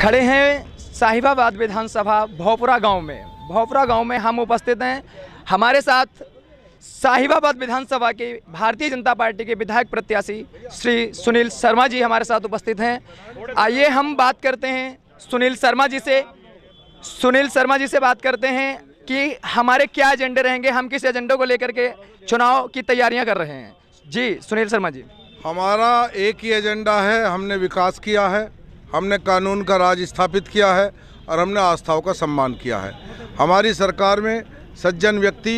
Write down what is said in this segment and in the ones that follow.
खड़े हैं साहिबाबाद विधानसभा भोपुरा गांव में भोपुरा गांव में हम उपस्थित हैं हमारे साथ साहिबाबाद विधानसभा के भारतीय जनता पार्टी के विधायक प्रत्याशी श्री सुनील शर्मा जी हमारे साथ उपस्थित हैं आइए हम बात करते हैं सुनील शर्मा जी से सुनील शर्मा जी से बात करते हैं कि हमारे क्या एजेंडे रहेंगे हम किस एजेंडे को लेकर के चुनाव की तैयारियां कर रहे हैं जी सुनील शर्मा जी हमारा एक ही एजेंडा है हमने विकास किया है हमने कानून का राज स्थापित किया है और हमने आस्थाओं का सम्मान किया है हमारी सरकार में सज्जन व्यक्ति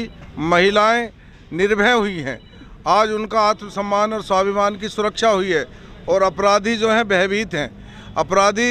महिलाएं निर्भय हुई हैं आज उनका आत्मसम्मान और स्वाभिमान की सुरक्षा हुई है और अपराधी जो हैं भयभीत हैं अपराधी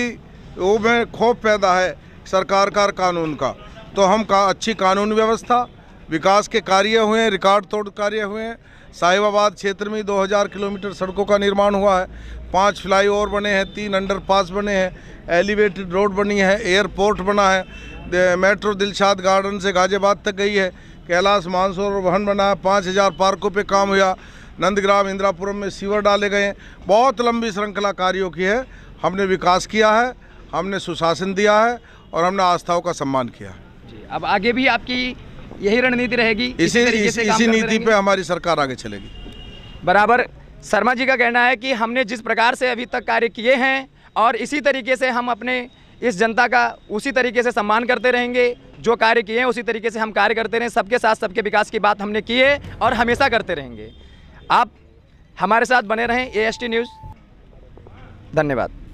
वो में खौफ पैदा है सरकार का कानून का तो हम का अच्छी कानून व्यवस्था विकास के कार्य हुए हैं रिकॉर्ड तोड़ कार्य हुए हैं साहिबाबाद क्षेत्र में 2000 किलोमीटर सड़कों का निर्माण हुआ है पांच फ्लाईओवर बने हैं तीन अंडर पास बने हैं एलिवेटेड रोड बनी है एयरपोर्ट बना है मेट्रो दिलशाद गार्डन से गाजियाबाद तक गई है कैलाश मानसोर भवन बना है पाँच हज़ार पार्कों पर काम हुआ नंदग्राम इंदिरापुरम में सीवर डाले गए हैं बहुत लंबी श्रृंखला कार्यों की है हमने विकास किया है हमने सुशासन दिया है और हमने आस्थाओं का सम्मान किया है अब आगे भी आपकी यही रणनीति रहेगी इसी इसी, इसी नीति पे हमारी सरकार आगे चलेगी बराबर शर्मा जी का कहना है कि हमने जिस प्रकार से अभी तक कार्य किए हैं और इसी तरीके से हम अपने इस जनता का उसी तरीके से सम्मान करते रहेंगे जो कार्य किए हैं उसी तरीके से हम कार्य करते रहें सबके साथ सबके विकास की बात हमने की है और हमेशा करते रहेंगे आप हमारे साथ बने रहें ए न्यूज़ धन्यवाद